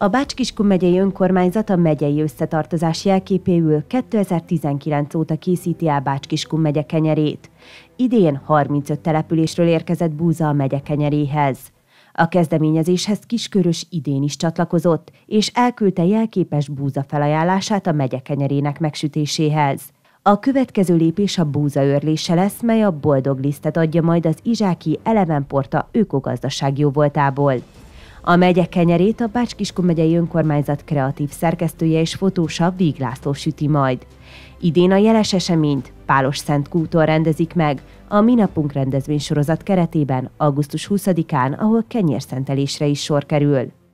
A bács megyei önkormányzat a megyei összetartozás jelképéül 2019 óta készíti el bács megye kenyerét. Idén 35 településről érkezett búza a megye kenyeréhez. A kezdeményezéshez Kiskörös idén is csatlakozott, és elküldte jelképes búza felajánlását a megye kenyerének megsütéséhez. A következő lépés a búza őrlése lesz, mely a boldog lisztet adja majd az Izsáki Elevenporta ökogazdaság jóvoltából. A megye kenyerét a Bács-Kiskun megyei önkormányzat kreatív szerkesztője és fotósa Víg László süti majd. Idén a jeles eseményt Pálos Szent Kútól rendezik meg, a Minapunk rendezvénysorozat keretében augusztus 20-án, ahol kenyérszentelésre is sor kerül.